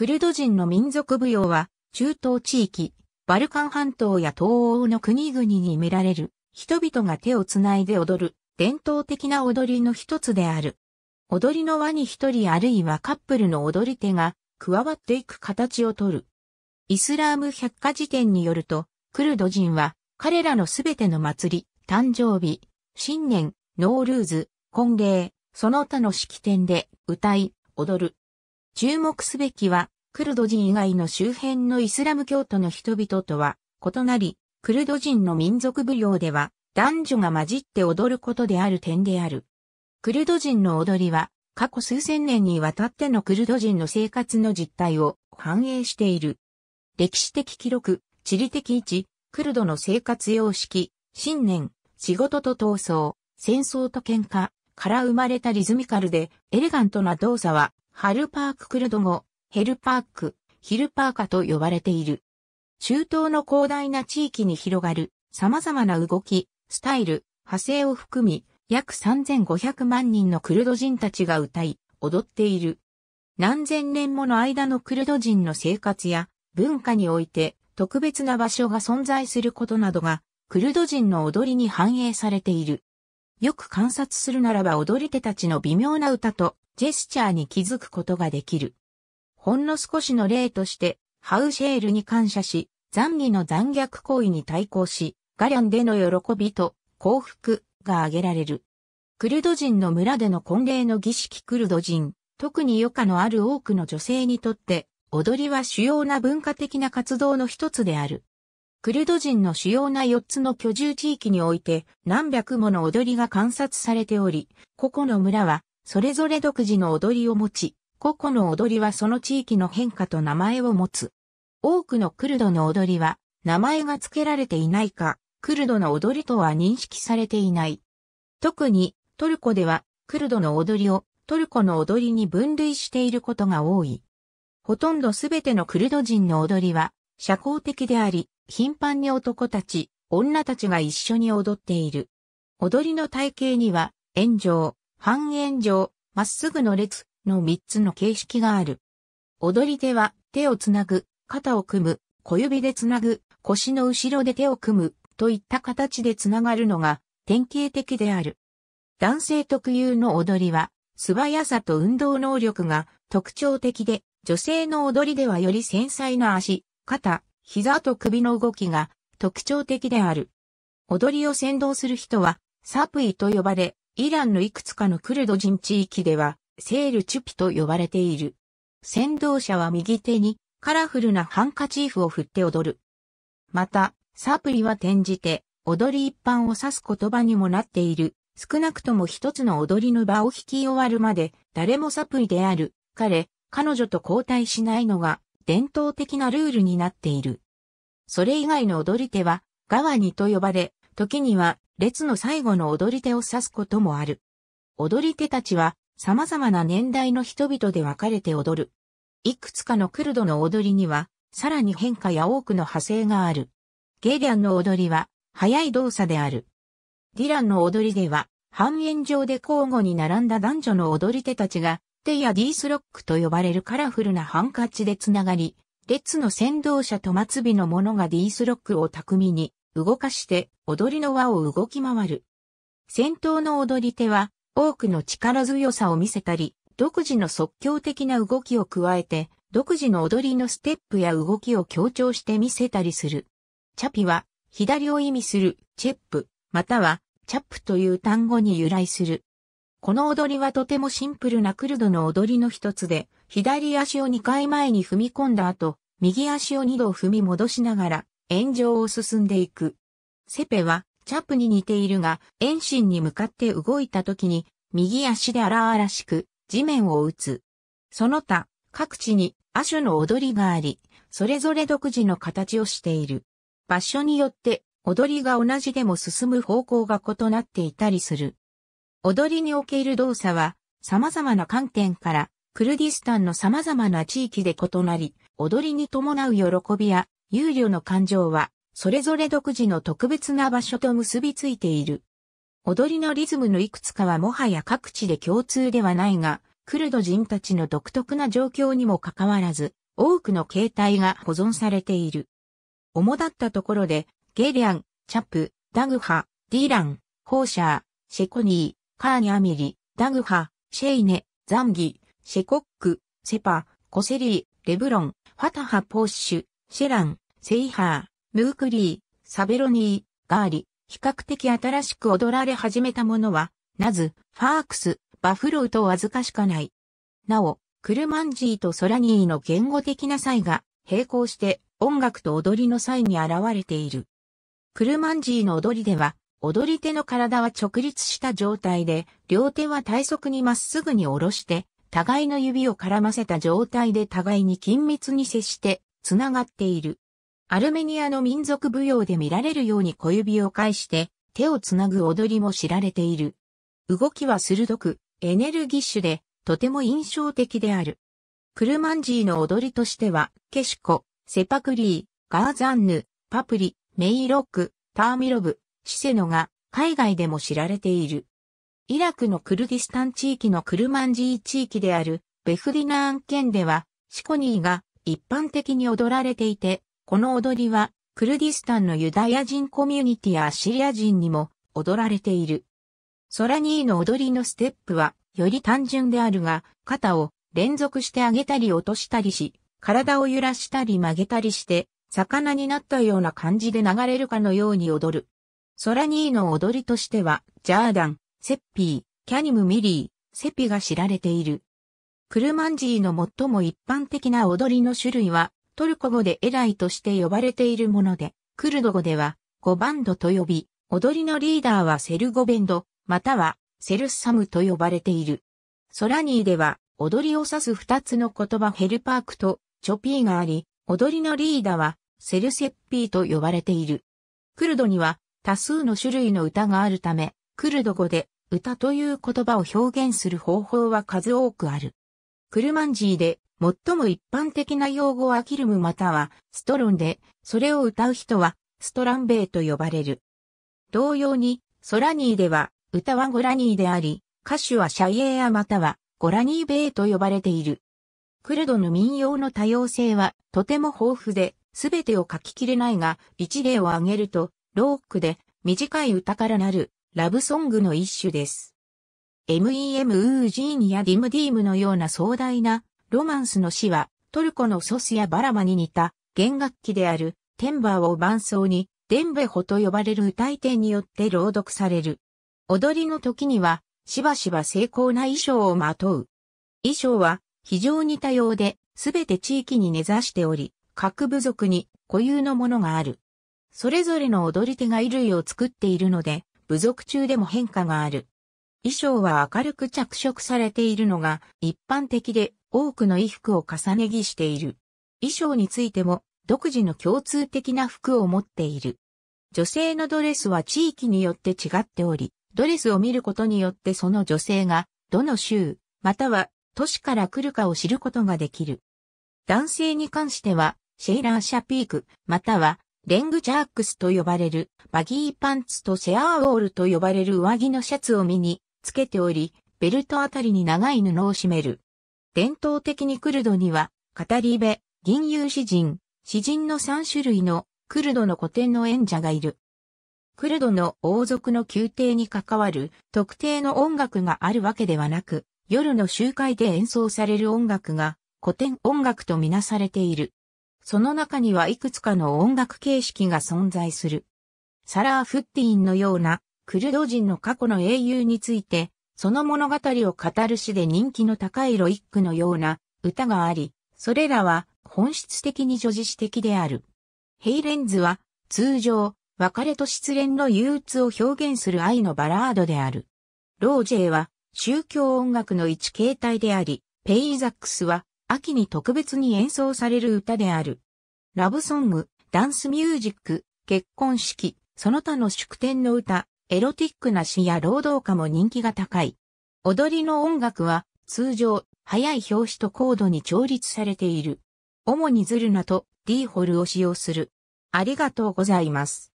クルド人の民族舞踊は、中東地域、バルカン半島や東欧の国々に見られる、人々が手をつないで踊る、伝統的な踊りの一つである。踊りの輪に一人あるいはカップルの踊り手が加わっていく形をとる。イスラーム百科事典によると、クルド人は彼らのすべての祭り、誕生日、新年、ノールーズ、婚礼、その他の式典で歌い、踊る。注目すべきは、クルド人以外の周辺のイスラム教徒の人々とは異なり、クルド人の民族舞踊では男女が混じって踊ることである点である。クルド人の踊りは過去数千年にわたってのクルド人の生活の実態を反映している。歴史的記録、地理的位置、クルドの生活様式、信念、仕事と闘争、戦争と喧嘩から生まれたリズミカルでエレガントな動作はハルパーククルド語、ヘルパーク、ヒルパーカと呼ばれている。中東の広大な地域に広がる様々な動き、スタイル、派生を含み、約3500万人のクルド人たちが歌い、踊っている。何千年もの間のクルド人の生活や文化において特別な場所が存在することなどがクルド人の踊りに反映されている。よく観察するならば踊り手たちの微妙な歌とジェスチャーに気づくことができる。ほんの少しの例として、ハウシェールに感謝し、残儀の残虐行為に対抗し、ガリャンでの喜びと幸福が挙げられる。クルド人の村での婚礼の儀式クルド人、特に余暇のある多くの女性にとって、踊りは主要な文化的な活動の一つである。クルド人の主要な4つの居住地域において何百もの踊りが観察されており、個々の村はそれぞれ独自の踊りを持ち、個々の踊りはその地域の変化と名前を持つ。多くのクルドの踊りは、名前が付けられていないか、クルドの踊りとは認識されていない。特に、トルコでは、クルドの踊りを、トルコの踊りに分類していることが多い。ほとんどすべてのクルド人の踊りは、社交的であり、頻繁に男たち、女たちが一緒に踊っている。踊りの体系には、炎上、半炎上、まっすぐの列、の3つの形式がある。踊り手は手をつなぐ、肩を組む、小指でつなぐ、腰の後ろで手を組むといった形でつながるのが典型的である。男性特有の踊りは素早さと運動能力が特徴的で、女性の踊りではより繊細な足、肩、膝と首の動きが特徴的である。踊りを先導する人はサプイと呼ばれ、イランのいくつかのクルド人地域ではセールチュピと呼ばれている。先導者は右手にカラフルなハンカチーフを振って踊る。また、サプリは転じて、踊り一般を指す言葉にもなっている。少なくとも一つの踊りの場を引き終わるまで、誰もサプリである、彼、彼女と交代しないのが、伝統的なルールになっている。それ以外の踊り手は、ガワニと呼ばれ、時には、列の最後の踊り手を指すこともある。踊り手たちは、様々な年代の人々で分かれて踊る。いくつかのクルドの踊りには、さらに変化や多くの派生がある。ゲリアンの踊りは、早い動作である。ディランの踊りでは、半円状で交互に並んだ男女の踊り手たちが、手やディースロックと呼ばれるカラフルなハンカチでつながり、列の先導者と末尾の者がディースロックを巧みに動かして踊りの輪を動き回る。先頭の踊り手は多くの力強さを見せたり、独自の即興的な動きを加えて、独自の踊りのステップや動きを強調して見せたりする。チャピは、左を意味する、チェップ、または、チャップという単語に由来する。この踊りはとてもシンプルなクルドの踊りの一つで、左足を2回前に踏み込んだ後、右足を2度踏み戻しながら、炎上を進んでいく。セペは、チャップに似ているが、遠心に向かって動いた時に、右足で荒々しく地面を打つ。その他、各地に亜種の踊りがあり、それぞれ独自の形をしている。場所によって踊りが同じでも進む方向が異なっていたりする。踊りにおける動作は様々な観点からクルディスタンの様々な地域で異なり、踊りに伴う喜びや憂慮の感情はそれぞれ独自の特別な場所と結びついている。踊りのリズムのいくつかはもはや各地で共通ではないが、クルド人たちの独特な状況にもかかわらず、多くの形態が保存されている。主だったところで、ゲリアン、チャップ、ダグハ、ディーラン、ホーシャー、シェコニー、カーニャミリ、ダグハ、シェイネ、ザンギ、シェコック、セパ、コセリー、レブロン、ファタハ・ポッシュ、シェラン、セイハー、ムークリー、サベロニー、ガーリ、比較的新しく踊られ始めたものは、ナズ、ファークス、バフローとわずかしかない。なお、クルマンジーとソラニーの言語的な際が並行して音楽と踊りの際に現れている。クルマンジーの踊りでは、踊り手の体は直立した状態で、両手は体側にまっすぐに下ろして、互いの指を絡ませた状態で互いに緊密に接して、つながっている。アルメニアの民族舞踊で見られるように小指を介して手をつなぐ踊りも知られている。動きは鋭く、エネルギッシュで、とても印象的である。クルマンジーの踊りとしては、ケシコ、セパクリー、ガーザンヌ、パプリ、メイロック、ターミロブ、シセノが海外でも知られている。イラクのクルディスタン地域のクルマンジー地域であるベフディナーン県ではシコニーが一般的に踊られていて、この踊りは、クルディスタンのユダヤ人コミュニティやアシリア人にも踊られている。ソラニーの踊りのステップは、より単純であるが、肩を連続して上げたり落としたりし、体を揺らしたり曲げたりして、魚になったような感じで流れるかのように踊る。ソラニーの踊りとしては、ジャーダン、セッピー、キャニム・ミリー、セピが知られている。クルマンジーの最も一般的な踊りの種類は、トルコ語でエライとして呼ばれているもので、クルド語ではゴバンドと呼び、踊りのリーダーはセルゴベンド、またはセルサムと呼ばれている。ソラニーでは踊りを指す二つの言葉ヘルパークとチョピーがあり、踊りのリーダーはセルセッピーと呼ばれている。クルドには多数の種類の歌があるため、クルド語で歌という言葉を表現する方法は数多くある。クルマンジーで最も一般的な用語はキルムまたはストロンで、それを歌う人はストランベイと呼ばれる。同様に、ソラニーでは歌はゴラニーであり、歌手はシャイエーアまたはゴラニーベイと呼ばれている。クルドの民謡の多様性はとても豊富で、すべてを書ききれないが、一例を挙げると、ロークで短い歌からなるラブソングの一種です。MEM ウージーンやディムディームのような壮大なロマンスの詩は、トルコのソスやバラマに似た弦楽器であるテンバーを伴奏にデンベホと呼ばれる歌い手によって朗読される。踊りの時にはしばしば精巧な衣装をまとう。衣装は非常に多様で、すべて地域に根ざしており、各部族に固有のものがある。それぞれの踊り手が衣類を作っているので、部族中でも変化がある。衣装は明るく着色されているのが一般的で、多くの衣服を重ね着している。衣装についても独自の共通的な服を持っている。女性のドレスは地域によって違っており、ドレスを見ることによってその女性がどの州、または都市から来るかを知ることができる。男性に関しては、シェイラーシャピーク、またはレングジャークスと呼ばれるバギーパンツとシェアーウォールと呼ばれる上着のシャツを身につけており、ベルトあたりに長い布を締める。伝統的にクルドには、語り部、吟遊詩人、詩人の3種類のクルドの古典の演者がいる。クルドの王族の宮廷に関わる特定の音楽があるわけではなく、夜の集会で演奏される音楽が古典音楽とみなされている。その中にはいくつかの音楽形式が存在する。サラー・フッティンのようなクルド人の過去の英雄についてその物語を語る詩で人気の高いロイックのような歌があり、それらは本質的に女子詩的である。ヘイレンズは通常、別れと失恋の憂鬱を表現する愛のバラードである。ロージェは宗教音楽の一形態であり、ペイザックスは秋に特別に演奏される歌である。ラブソング、ダンスミュージック、結婚式、その他の祝典の歌、エロティックな詩や労働家も人気が高い。踊りの音楽は通常、速い表紙とコードに調律されている。主にズルナとディーホルを使用する。ありがとうございます。